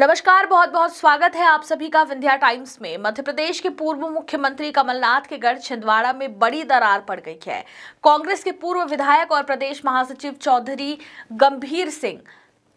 नमस्कार बहुत बहुत स्वागत है आप सभी का विंध्या टाइम्स में मध्य प्रदेश के पूर्व मुख्यमंत्री कमलनाथ के गढ़ छिंदवाड़ा में बड़ी दरार पड़ गई है कांग्रेस के पूर्व विधायक और प्रदेश महासचिव चौधरी गंभीर सिंह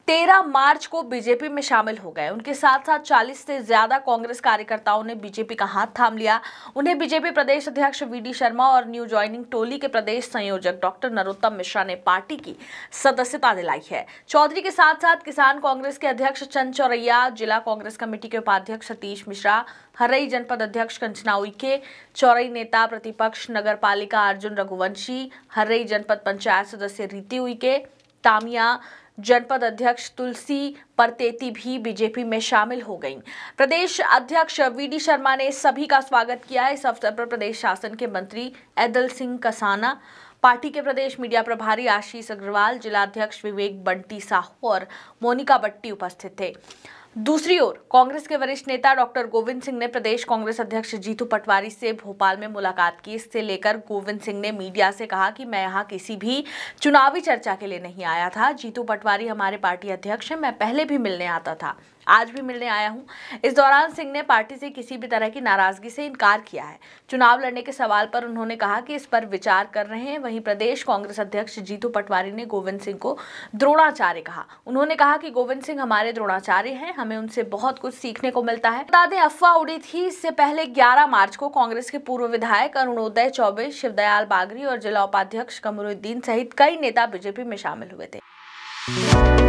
तेरह मार्च को बीजेपी में शामिल हो गए उनके साथ साथ चालीस से ज्यादा कांग्रेस कार्यकर्ताओं ने बीजेपी का हाथ थाम लिया उन्हें बीजेपी प्रदेश अध्यक्ष वीडी शर्मा और न्यू ज्वाइनिंग टोली के प्रदेश संयोजक डॉक्टर नरोत्तम मिश्रा ने पार्टी की सदस्यता दिलाई है चौधरी के साथ साथ किसान कांग्रेस के अध्यक्ष चंद चौरैया जिला कांग्रेस कमेटी के उपाध्यक्ष सतीश मिश्रा हरई जनपद अध्यक्ष कंचना उइके चौरई नेता प्रतिपक्ष नगर पालिका अर्जुन रघुवंशी हरई जनपद पंचायत सदस्य रीति उइके तामिया जनपद अध्यक्ष तुलसी परतेती भी बीजेपी में शामिल हो गई प्रदेश अध्यक्ष वीडी शर्मा ने सभी का स्वागत किया इस अवसर पर प्रदेश शासन के मंत्री एदल सिंह कसाना पार्टी के प्रदेश मीडिया प्रभारी आशीष अग्रवाल जिलाध्यक्ष विवेक बंटी साहू और मोनिका बट्टी उपस्थित थे दूसरी ओर कांग्रेस के वरिष्ठ नेता डॉक्टर गोविंद सिंह ने प्रदेश कांग्रेस अध्यक्ष जीतू पटवारी से भोपाल में मुलाकात की इससे लेकर गोविंद सिंह ने मीडिया से कहा कि मैं यहाँ किसी भी चुनावी चर्चा के लिए नहीं आया था जीतू पटवारी हमारे पार्टी अध्यक्ष हैं मैं पहले भी मिलने आता था आज भी मिलने आया हूं इस दौरान सिंह ने पार्टी से किसी भी तरह की नाराजगी से इनकार किया है चुनाव लड़ने के सवाल पर उन्होंने कहा कि इस पर विचार कर रहे हैं वहीं प्रदेश कांग्रेस अध्यक्ष जीतू पटवारी ने गोविंद सिंह को द्रोणाचार्य कहा उन्होंने कहा कि गोविंद सिंह हमारे द्रोणाचार्य हैं हमें उनसे बहुत कुछ सीखने को मिलता है बता दें अफवाह उड़ी थी इससे पहले ग्यारह मार्च को कांग्रेस के पूर्व विधायक अरुणोदय चौबे शिवदयाल बागरी और जिला उपाध्यक्ष कमरुद्दीन सहित कई नेता बीजेपी में शामिल हुए थे